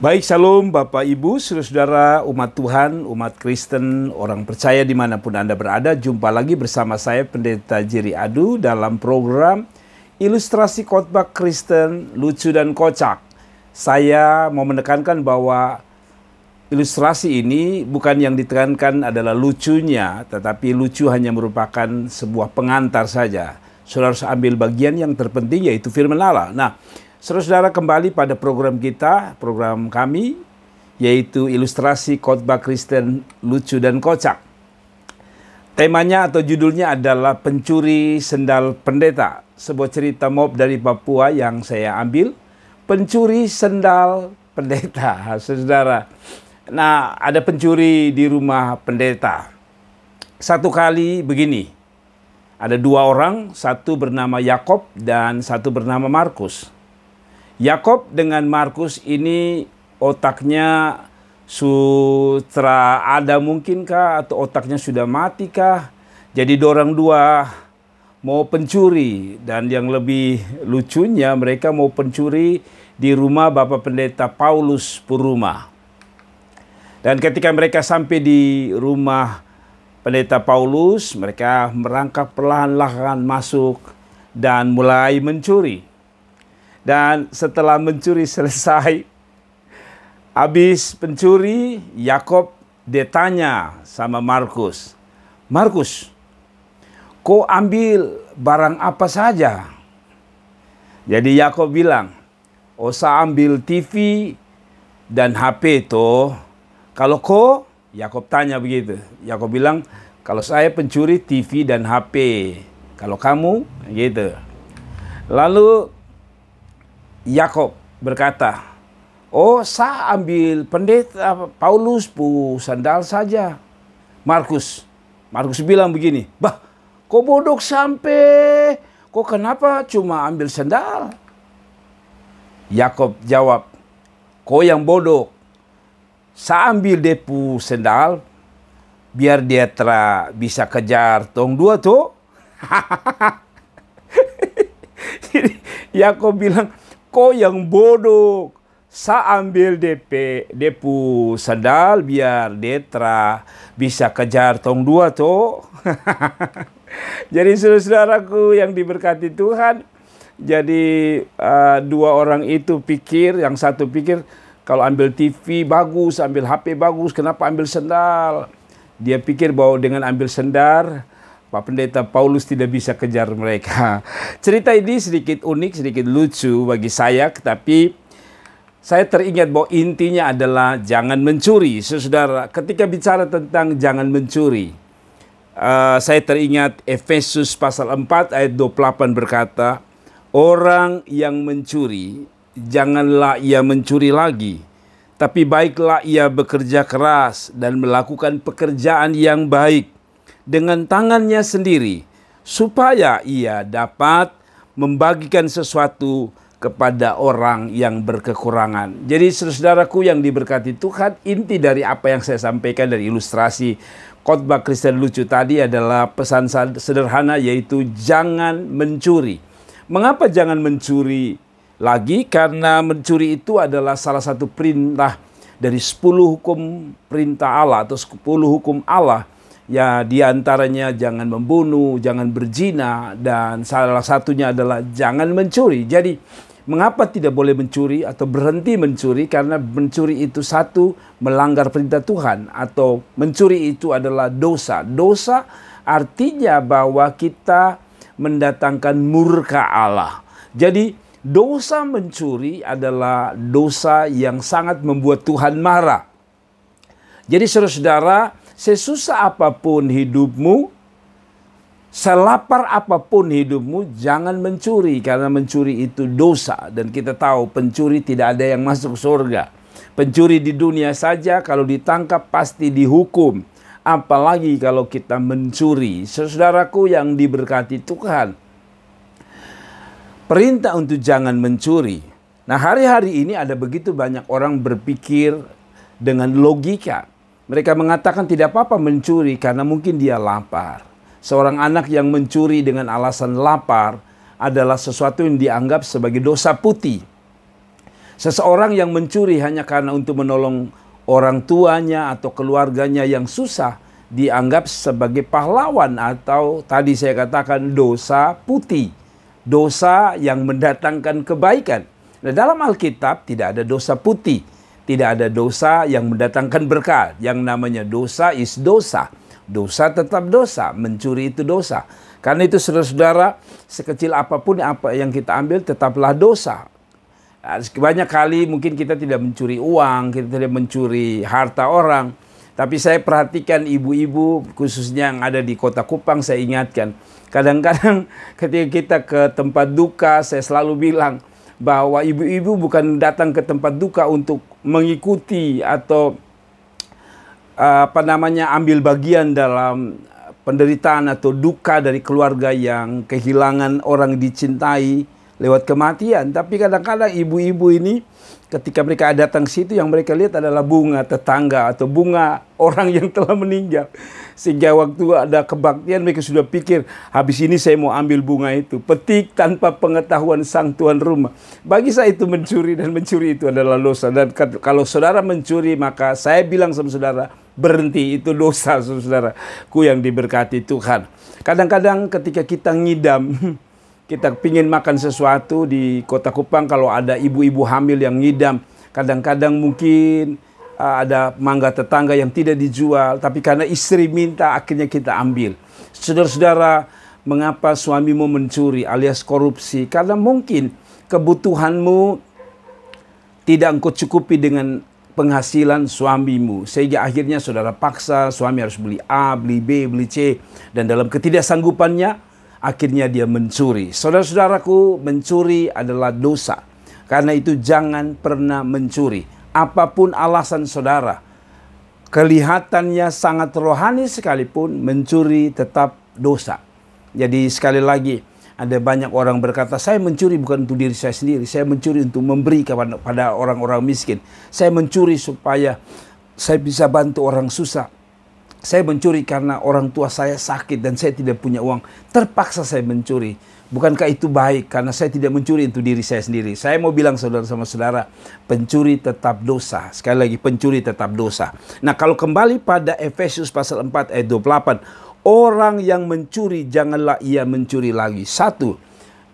Baik, salam Bapak Ibu, saudara-saudara, umat Tuhan, umat Kristen, orang percaya dimanapun Anda berada. Jumpa lagi bersama saya Pendeta Jiri Adu dalam program Ilustrasi Khotbah Kristen Lucu dan Kocak. Saya mau menekankan bahwa ilustrasi ini bukan yang ditekankan adalah lucunya, tetapi lucu hanya merupakan sebuah pengantar saja. Saudara harus ambil bagian yang terpenting yaitu firman Allah. Nah, Saudara-saudara kembali pada program kita, program kami, yaitu ilustrasi khotbah Kristen lucu dan kocak. Temanya atau judulnya adalah Pencuri Sendal Pendeta, sebuah cerita mob dari Papua yang saya ambil. Pencuri Sendal Pendeta, saudara. Nah, ada pencuri di rumah pendeta. Satu kali begini, ada dua orang, satu bernama Yakob dan satu bernama Markus Yakob dengan Markus ini otaknya sutra ada mungkinkah atau otaknya sudah matikah? Jadi dorang dua mau pencuri dan yang lebih lucunya mereka mau pencuri di rumah Bapak Pendeta Paulus Puruma. Dan ketika mereka sampai di rumah Pendeta Paulus, mereka merangkak perlahan-lahan masuk dan mulai mencuri. Dan setelah mencuri selesai, habis pencuri, Yakob ditanya sama Markus, Markus, kau ambil barang apa saja? Jadi Yakob bilang, Osa oh, ambil TV dan HP itu. Kalau kau, Yakob tanya begitu. Yakob bilang, kalau saya pencuri TV dan HP. Kalau kamu, gitu. Lalu Yakob berkata, "Oh, saya ambil pendeta Paulus pu sandal saja." Markus Markus bilang begini, "Bah, kau bodoh sampai kau kenapa cuma ambil sandal?" Yakob jawab, "Kau yang bodoh. Saya ambil depu sandal biar dia tera bisa kejar tong dua tuh." Jadi Yakob bilang, kau yang bodoh sa ambil DP depu sandal biar detra bisa kejar tong dua tuh jadi saudara-saudaraku yang diberkati Tuhan jadi uh, dua orang itu pikir yang satu pikir kalau ambil TV bagus ambil HP bagus kenapa ambil sendal dia pikir bahwa dengan ambil sendal Pak Pendeta Paulus tidak bisa kejar mereka. Cerita ini sedikit unik, sedikit lucu bagi saya, tapi saya teringat bahwa intinya adalah jangan mencuri. Saudara, ketika bicara tentang jangan mencuri, uh, saya teringat Efesus pasal 4 ayat 28 berkata, Orang yang mencuri, janganlah ia mencuri lagi, tapi baiklah ia bekerja keras dan melakukan pekerjaan yang baik, dengan tangannya sendiri supaya ia dapat membagikan sesuatu kepada orang yang berkekurangan. Jadi saudaraku yang diberkati Tuhan, inti dari apa yang saya sampaikan dari ilustrasi khotbah Kristen lucu tadi adalah pesan sederhana yaitu jangan mencuri. Mengapa jangan mencuri lagi? Karena mencuri itu adalah salah satu perintah dari 10 hukum perintah Allah atau 10 hukum Allah Ya diantaranya jangan membunuh, jangan berzina, dan salah satunya adalah jangan mencuri. Jadi mengapa tidak boleh mencuri atau berhenti mencuri? Karena mencuri itu satu melanggar perintah Tuhan atau mencuri itu adalah dosa. Dosa artinya bahwa kita mendatangkan murka Allah. Jadi dosa mencuri adalah dosa yang sangat membuat Tuhan marah. Jadi saudara-saudara, sesusah apapun hidupmu, selapar apapun hidupmu, jangan mencuri karena mencuri itu dosa dan kita tahu pencuri tidak ada yang masuk surga. Pencuri di dunia saja kalau ditangkap pasti dihukum. Apalagi kalau kita mencuri. Saudaraku yang diberkati Tuhan. Perintah untuk jangan mencuri. Nah hari-hari ini ada begitu banyak orang berpikir dengan logika mereka mengatakan tidak apa-apa mencuri karena mungkin dia lapar. Seorang anak yang mencuri dengan alasan lapar adalah sesuatu yang dianggap sebagai dosa putih. Seseorang yang mencuri hanya karena untuk menolong orang tuanya atau keluarganya yang susah dianggap sebagai pahlawan atau tadi saya katakan dosa putih. Dosa yang mendatangkan kebaikan. Nah, dalam Alkitab tidak ada dosa putih tidak ada dosa yang mendatangkan berkat. Yang namanya dosa is dosa. Dosa tetap dosa. Mencuri itu dosa. Karena itu saudara-saudara, sekecil apapun apa yang kita ambil tetaplah dosa. Nah, banyak kali mungkin kita tidak mencuri uang, kita tidak mencuri harta orang. Tapi saya perhatikan ibu-ibu khususnya yang ada di kota Kupang saya ingatkan. Kadang-kadang ketika kita ke tempat duka saya selalu bilang bahwa ibu-ibu bukan datang ke tempat duka untuk mengikuti atau eh, apa namanya ambil bagian dalam penderitaan atau duka dari keluarga yang kehilangan orang dicintai lewat kematian. Tapi kadang-kadang ibu-ibu ini ketika mereka datang ke situ yang mereka lihat adalah bunga tetangga atau bunga orang yang telah meninggal. Sehingga waktu ada kebaktian mereka sudah pikir habis ini saya mau ambil bunga itu. Petik tanpa pengetahuan sang tuan rumah. Bagi saya itu mencuri dan mencuri itu adalah dosa. Dan kalau saudara mencuri maka saya bilang sama saudara berhenti itu dosa saudara ku yang diberkati Tuhan. Kadang-kadang ketika kita ngidam kita pingin makan sesuatu di kota Kupang kalau ada ibu-ibu hamil yang ngidam kadang-kadang mungkin uh, ada mangga tetangga yang tidak dijual tapi karena istri minta akhirnya kita ambil saudara-saudara mengapa suamimu mencuri alias korupsi karena mungkin kebutuhanmu tidak engkau cukupi dengan penghasilan suamimu sehingga akhirnya saudara paksa suami harus beli A, beli B, beli C dan dalam ketidaksanggupannya akhirnya dia mencuri. Saudara-saudaraku, mencuri adalah dosa. Karena itu jangan pernah mencuri. Apapun alasan saudara, kelihatannya sangat rohani sekalipun, mencuri tetap dosa. Jadi sekali lagi, ada banyak orang berkata, saya mencuri bukan untuk diri saya sendiri, saya mencuri untuk memberi kepada orang-orang miskin. Saya mencuri supaya saya bisa bantu orang susah saya mencuri karena orang tua saya sakit dan saya tidak punya uang. Terpaksa saya mencuri. Bukankah itu baik? Karena saya tidak mencuri untuk diri saya sendiri. Saya mau bilang saudara sama saudara, pencuri tetap dosa. Sekali lagi, pencuri tetap dosa. Nah, kalau kembali pada Efesus pasal 4 ayat 28, orang yang mencuri janganlah ia mencuri lagi. Satu,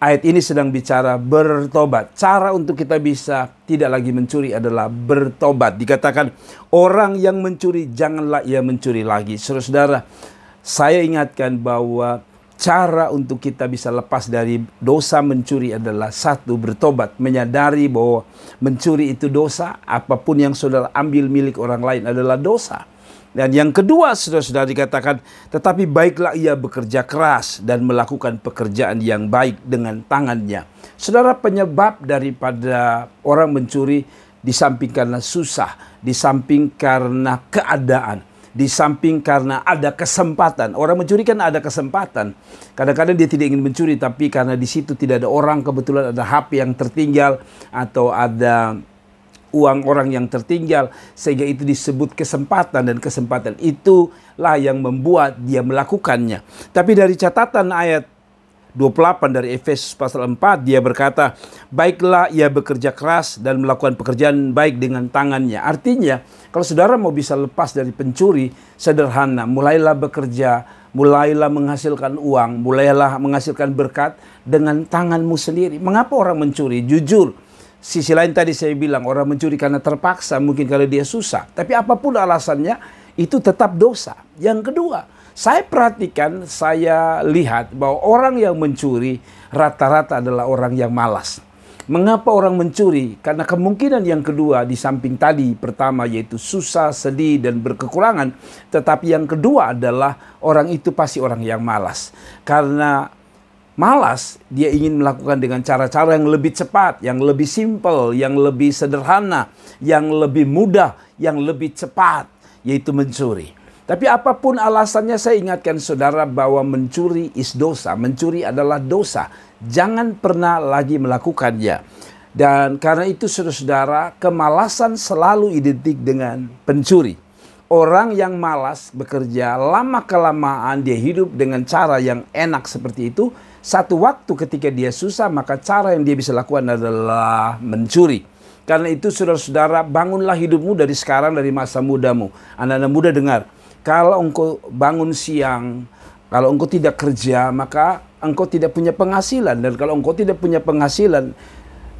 ayat ini sedang bicara bertobat. Cara untuk kita bisa tidak lagi mencuri adalah bertobat. Dikatakan orang yang mencuri janganlah ia mencuri lagi. Saudara-saudara, saya ingatkan bahwa cara untuk kita bisa lepas dari dosa mencuri adalah satu bertobat, menyadari bahwa mencuri itu dosa, apapun yang saudara ambil milik orang lain adalah dosa. Dan yang kedua, sudah-sudah dikatakan, tetapi baiklah ia bekerja keras dan melakukan pekerjaan yang baik dengan tangannya. Saudara, penyebab daripada orang mencuri di samping karena susah, di samping karena keadaan, di samping karena ada kesempatan. Orang mencuri kan ada kesempatan. Kadang-kadang dia tidak ingin mencuri, tapi karena di situ tidak ada orang, kebetulan ada HP yang tertinggal atau ada uang orang yang tertinggal sehingga itu disebut kesempatan dan kesempatan itulah yang membuat dia melakukannya. Tapi dari catatan ayat 28 dari Efesus pasal 4 dia berkata, "Baiklah ia bekerja keras dan melakukan pekerjaan baik dengan tangannya." Artinya, kalau saudara mau bisa lepas dari pencuri, sederhana, mulailah bekerja, mulailah menghasilkan uang, mulailah menghasilkan berkat dengan tanganmu sendiri. Mengapa orang mencuri? Jujur, Sisi lain tadi saya bilang orang mencuri karena terpaksa, mungkin kalau dia susah. Tapi apapun alasannya, itu tetap dosa. Yang kedua, saya perhatikan, saya lihat bahwa orang yang mencuri rata-rata adalah orang yang malas. Mengapa orang mencuri? Karena kemungkinan yang kedua di samping tadi pertama yaitu susah, sedih dan berkekurangan, tetapi yang kedua adalah orang itu pasti orang yang malas. Karena malas, dia ingin melakukan dengan cara-cara yang lebih cepat, yang lebih simpel, yang lebih sederhana, yang lebih mudah, yang lebih cepat, yaitu mencuri. Tapi apapun alasannya saya ingatkan saudara bahwa mencuri is dosa. Mencuri adalah dosa. Jangan pernah lagi melakukannya. Dan karena itu saudara-saudara kemalasan selalu identik dengan pencuri. Orang yang malas bekerja lama kelamaan dia hidup dengan cara yang enak seperti itu satu waktu ketika dia susah, maka cara yang dia bisa lakukan adalah mencuri. Karena itu saudara-saudara, bangunlah hidupmu dari sekarang, dari masa mudamu. Anak-anak muda dengar, kalau engkau bangun siang, kalau engkau tidak kerja, maka engkau tidak punya penghasilan. Dan kalau engkau tidak punya penghasilan,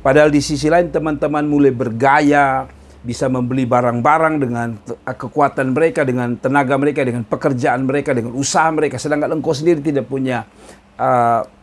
padahal di sisi lain teman-teman mulai bergaya, bisa membeli barang-barang dengan kekuatan mereka, dengan tenaga mereka, dengan pekerjaan mereka, dengan usaha mereka. Sedangkan engkau sendiri tidak punya uh,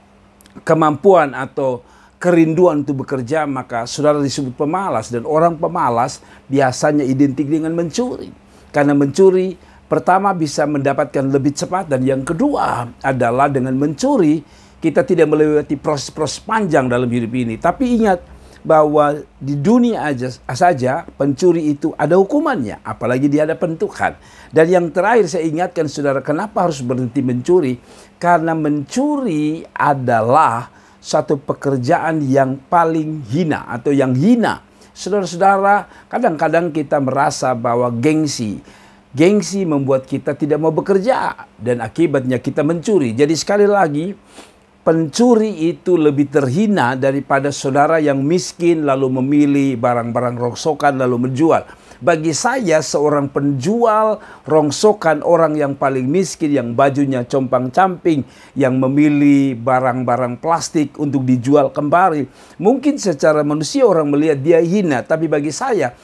kemampuan atau kerinduan untuk bekerja, maka saudara disebut pemalas. Dan orang pemalas biasanya identik dengan mencuri. Karena mencuri pertama bisa mendapatkan lebih cepat dan yang kedua adalah dengan mencuri kita tidak melewati proses-proses panjang dalam hidup ini. Tapi ingat, bahwa di dunia aja, saja pencuri itu ada hukumannya, apalagi di hadapan Tuhan. Dan yang terakhir saya ingatkan saudara, kenapa harus berhenti mencuri? Karena mencuri adalah satu pekerjaan yang paling hina atau yang hina. Saudara-saudara, kadang-kadang kita merasa bahwa gengsi, gengsi membuat kita tidak mau bekerja dan akibatnya kita mencuri. Jadi sekali lagi, pencuri itu lebih terhina daripada saudara yang miskin lalu memilih barang-barang rongsokan lalu menjual. Bagi saya seorang penjual rongsokan orang yang paling miskin yang bajunya compang-camping yang memilih barang-barang plastik untuk dijual kembali. Mungkin secara manusia orang melihat dia hina tapi bagi saya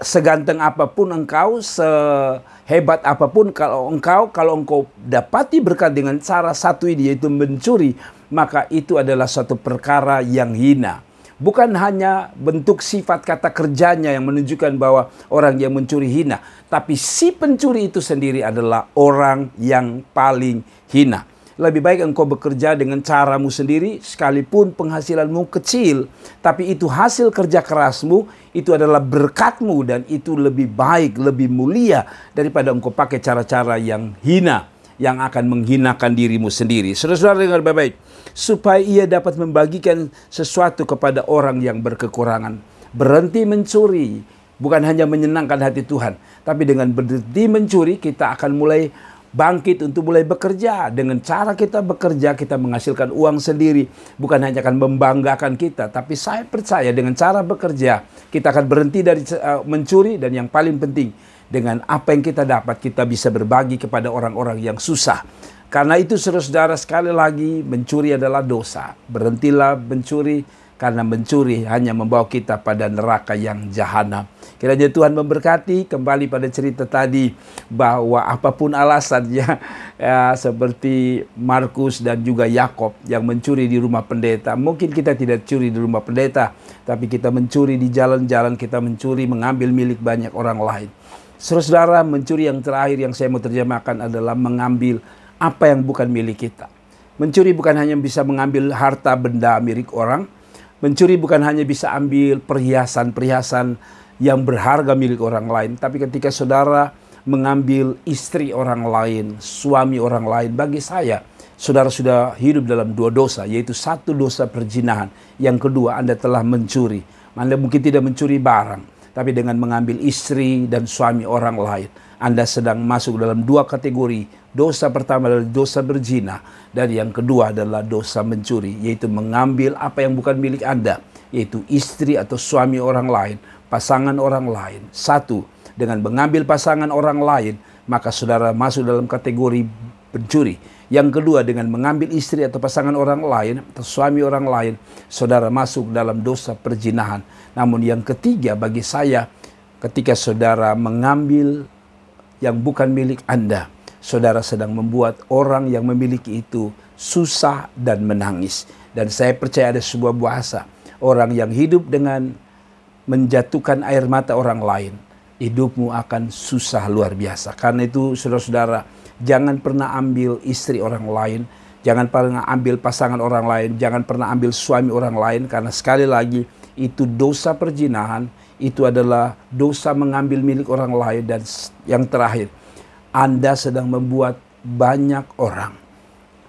seganteng apapun engkau, sehebat apapun kalau engkau, kalau engkau dapati berkat dengan cara satu ini yaitu mencuri, maka itu adalah suatu perkara yang hina. Bukan hanya bentuk sifat kata kerjanya yang menunjukkan bahwa orang yang mencuri hina, tapi si pencuri itu sendiri adalah orang yang paling hina. Lebih baik engkau bekerja dengan caramu sendiri, sekalipun penghasilanmu kecil, tapi itu hasil kerja kerasmu, itu adalah berkatmu, dan itu lebih baik, lebih mulia daripada engkau pakai cara-cara yang hina yang akan menghinakan dirimu sendiri. Saudara-saudara dengar baik-baik supaya ia dapat membagikan sesuatu kepada orang yang berkekurangan. Berhenti mencuri bukan hanya menyenangkan hati Tuhan, tapi dengan berhenti mencuri kita akan mulai bangkit untuk mulai bekerja. Dengan cara kita bekerja, kita menghasilkan uang sendiri. Bukan hanya akan membanggakan kita, tapi saya percaya dengan cara bekerja, kita akan berhenti dari eh, mencuri dan yang paling penting, dengan apa yang kita dapat, kita bisa berbagi kepada orang-orang yang susah. Karena itu saudara-saudara sekali lagi mencuri adalah dosa. Berhentilah mencuri karena mencuri hanya membawa kita pada neraka yang jahanam. Kiranya Tuhan memberkati kembali pada cerita tadi bahwa apapun alasannya ya, seperti Markus dan juga Yakob yang mencuri di rumah pendeta. Mungkin kita tidak curi di rumah pendeta, tapi kita mencuri di jalan-jalan, kita mencuri mengambil milik banyak orang lain. Saudara mencuri yang terakhir yang saya mau terjemahkan adalah mengambil apa yang bukan milik kita. Mencuri bukan hanya bisa mengambil harta benda milik orang, mencuri bukan hanya bisa ambil perhiasan-perhiasan yang berharga milik orang lain, tapi ketika saudara mengambil istri orang lain, suami orang lain, bagi saya, saudara sudah hidup dalam dua dosa, yaitu satu dosa perjinahan yang kedua Anda telah mencuri. Anda mungkin tidak mencuri barang, tapi dengan mengambil istri dan suami orang lain. Anda sedang masuk dalam dua kategori. Dosa pertama adalah dosa berzina dan yang kedua adalah dosa mencuri, yaitu mengambil apa yang bukan milik Anda, yaitu istri atau suami orang lain, pasangan orang lain. Satu, dengan mengambil pasangan orang lain, maka saudara masuk dalam kategori pencuri. Yang kedua dengan mengambil istri atau pasangan orang lain atau suami orang lain, saudara masuk dalam dosa perzinahan. Namun yang ketiga bagi saya ketika saudara mengambil yang bukan milik Anda. Saudara sedang membuat orang yang memiliki itu susah dan menangis. Dan saya percaya ada sebuah bahasa. Orang yang hidup dengan menjatuhkan air mata orang lain. Hidupmu akan susah luar biasa. Karena itu saudara-saudara jangan pernah ambil istri orang lain. Jangan pernah ambil pasangan orang lain, jangan pernah ambil suami orang lain karena sekali lagi itu dosa perjinahan itu adalah dosa mengambil milik orang lain dan yang terakhir Anda sedang membuat banyak orang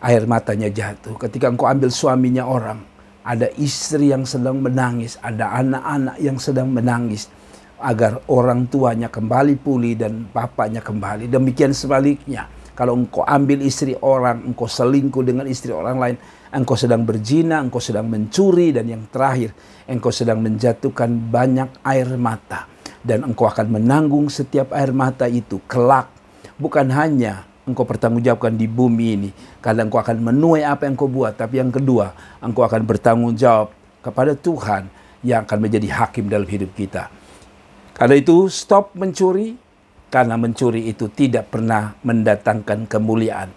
air matanya jatuh ketika engkau ambil suaminya orang ada istri yang sedang menangis ada anak-anak yang sedang menangis agar orang tuanya kembali pulih dan bapaknya kembali demikian sebaliknya kalau engkau ambil istri orang, engkau selingkuh dengan istri orang lain, engkau sedang berzina, engkau sedang mencuri, dan yang terakhir, engkau sedang menjatuhkan banyak air mata. Dan engkau akan menanggung setiap air mata itu kelak. Bukan hanya engkau pertanggungjawabkan di bumi ini. Karena engkau akan menuai apa yang engkau buat. Tapi yang kedua, engkau akan bertanggung jawab kepada Tuhan yang akan menjadi hakim dalam hidup kita. Karena itu, stop mencuri, karena mencuri itu tidak pernah mendatangkan kemuliaan.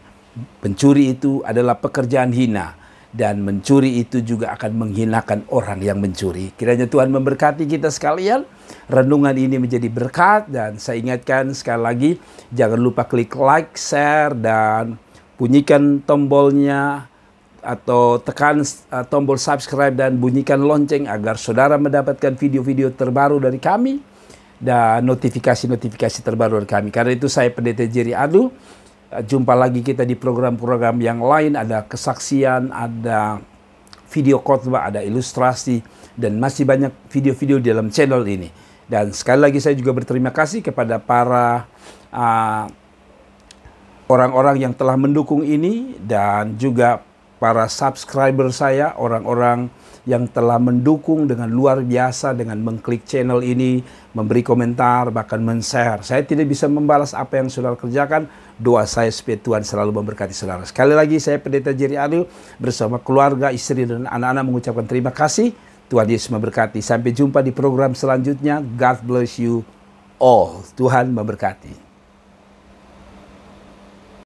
Mencuri itu adalah pekerjaan hina dan mencuri itu juga akan menghinakan orang yang mencuri. Kiranya Tuhan memberkati kita sekalian. Renungan ini menjadi berkat dan saya ingatkan sekali lagi jangan lupa klik like, share dan bunyikan tombolnya atau tekan eh, tombol subscribe dan bunyikan lonceng agar saudara mendapatkan video-video terbaru dari kami dan notifikasi-notifikasi terbaru dari kami. Karena itu saya Pendeta Jerry Adu, eh, jumpa lagi kita di program-program yang lain, ada kesaksian, ada video khotbah, ada ilustrasi, dan masih banyak video-video di dalam channel ini. Dan sekali lagi saya juga berterima kasih kepada para eh, orang-orang uh, orang -orang yang telah mendukung ini dan juga para subscriber saya, orang-orang yang telah mendukung dengan luar biasa dengan mengklik channel ini, memberi komentar, bahkan men-share. Saya tidak bisa membalas apa yang saudara kerjakan. Doa saya supaya Tuhan selalu memberkati saudara. Sekali lagi saya Pendeta Jerry Adil bersama keluarga, istri, dan anak-anak mengucapkan terima kasih. Tuhan Yesus memberkati. Sampai jumpa di program selanjutnya. God bless you all. Tuhan memberkati.